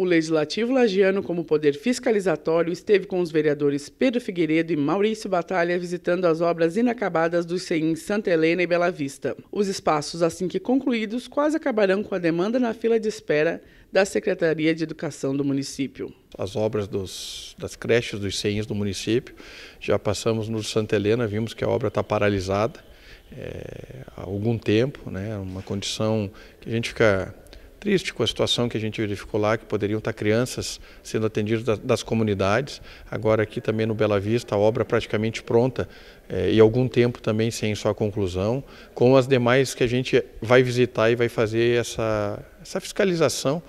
O Legislativo Lagiano, como poder fiscalizatório, esteve com os vereadores Pedro Figueiredo e Maurício Batalha visitando as obras inacabadas dos CEIM Santa Helena e Bela Vista. Os espaços, assim que concluídos, quase acabarão com a demanda na fila de espera da Secretaria de Educação do município. As obras dos, das creches dos CEINs do município, já passamos no Santa Helena, vimos que a obra está paralisada é, há algum tempo, né, é uma condição que a gente fica triste com a situação que a gente verificou lá, que poderiam estar crianças sendo atendidas das, comunidades. Agora aqui também no Bela Vista, a obra praticamente pronta eh, e algum tempo também sem sua conclusão, com as demais que a gente vai visitar e vai fazer essa, essa fiscalização.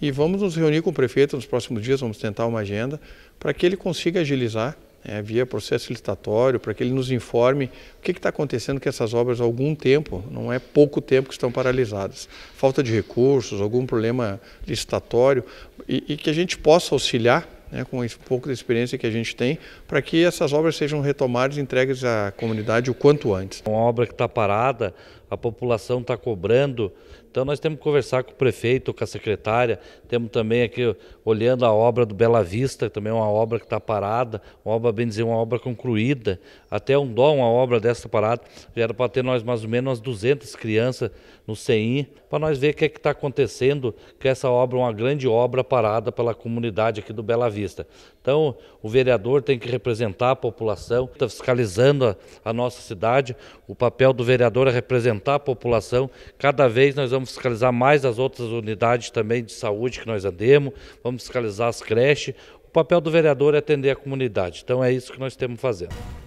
E vamos nos reunir com o prefeito nos próximos dias, vamos tentar uma agenda para que ele consiga agilizar é, via processo licitatório, para que ele nos informe o que está acontecendo com essas obras há algum tempo, não é pouco tempo que estão paralisadas. Falta de recursos, algum problema licitatório, e, e que a gente possa auxiliar né, com esse pouco de experiência que a gente tem, para que essas obras sejam retomadas e entregues à comunidade o quanto antes. Uma obra que está parada, a população está cobrando. Então nós temos que conversar com o prefeito, com a secretária, temos também aqui olhando a obra do Bela Vista, também é uma obra que está parada, uma obra, bem dizer, uma obra concluída, até um dó, uma obra dessa parada, já era para ter nós mais ou menos umas 200 crianças no CEI, para nós ver o que é está acontecendo, que essa obra é uma grande obra parada pela comunidade aqui do Bela Vista. Então o vereador tem que representar a população, está fiscalizando a, a nossa cidade, o papel do vereador é representar orientar a população. Cada vez nós vamos fiscalizar mais as outras unidades também de saúde que nós andemos, vamos fiscalizar as creches. O papel do vereador é atender a comunidade. Então é isso que nós temos fazendo.